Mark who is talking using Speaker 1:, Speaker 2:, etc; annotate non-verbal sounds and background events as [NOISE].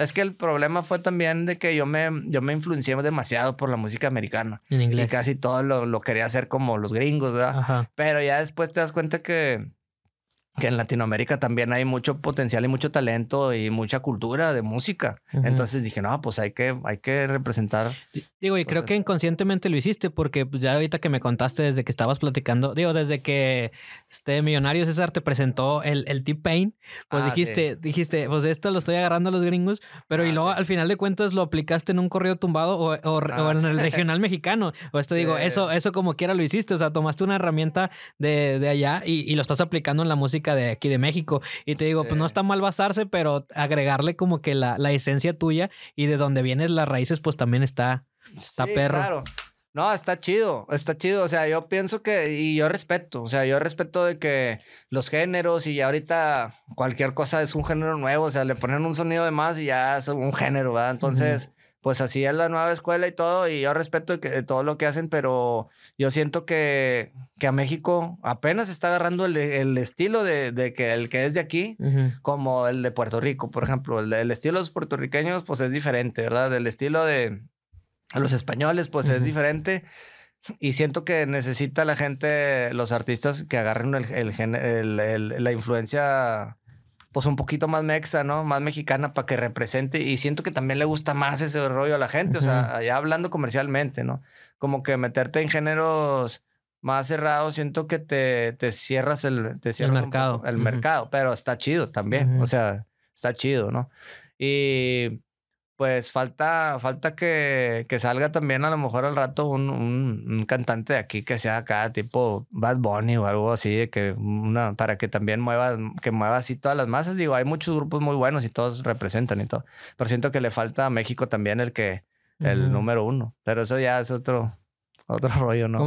Speaker 1: Es que el problema fue también de que yo me, yo me influencié demasiado por la música americana. En inglés. Y casi todo lo, quería hacer como los gringos, ¿verdad? Pero ya después te das cuenta que, que en Latinoamérica también hay mucho potencial y mucho talento y mucha cultura de música. Entonces dije, no, pues hay que, hay que representar.
Speaker 2: Digo, y creo que inconscientemente lo hiciste porque pues, ya ahorita que me contaste desde que estabas platicando, digo, desde que este millonario César te presentó el, el T-Pain, pues ah, dijiste, dijiste, pues esto lo estoy agarrando a los gringos, pero y ah, luego al final de cuentas lo aplicaste en un correo tumbado o, o, ah, en el regional mexicano. O esto digo, eso, eso como quiera lo hiciste, o sea, tomaste una herramienta de, allá y, y, lo estás aplicando en la música de aquí de México. Y te digo, pues no está mal basarse, pero agregarle como que la, esencia tuya y de donde vienes las raíces, pues también está, está perro.
Speaker 1: No, está chido, está chido. O sea, yo pienso que, y yo respeto, o sea, yo respeto de que los géneros y ya ahorita cualquier cosa es un género nuevo, o sea, le ponen un sonido de más y ya es un género, ¿verdad? Entonces, pues así es la nueva escuela y todo, y yo respeto que, todo lo que hacen, pero yo siento que, que a México apenas está agarrando el, estilo de, que el que es de aquí, como el de Puerto Rico, por ejemplo. El, estilo de los puertorriqueños, pues es diferente, ¿verdad? Del estilo de a los españoles, pues es diferente. Y siento que necesita la gente, los artistas, que agarren el, la influencia, pues un poquito más mexa, ¿no? Más mexicana para que represente. Y siento que también le gusta más ese rollo a la gente, o sea, ya hablando comercialmente, ¿no? Como que meterte en géneros más cerrados, siento que te, te cierras el, el mercado. el mercado, pero está chido también, o sea, está chido, ¿no? Y pues falta, falta que, salga también a lo mejor al rato un, un, cantante de aquí que sea acá tipo Bad Bunny o algo así, que una, para que también mueva, que mueva así todas las masas. Digo, hay muchos grupos muy buenos y todos representan y todo. Pero siento que le falta a México también el que, el número uno. Pero eso ya es otro, otro [LAUGHS] rollo, ¿no?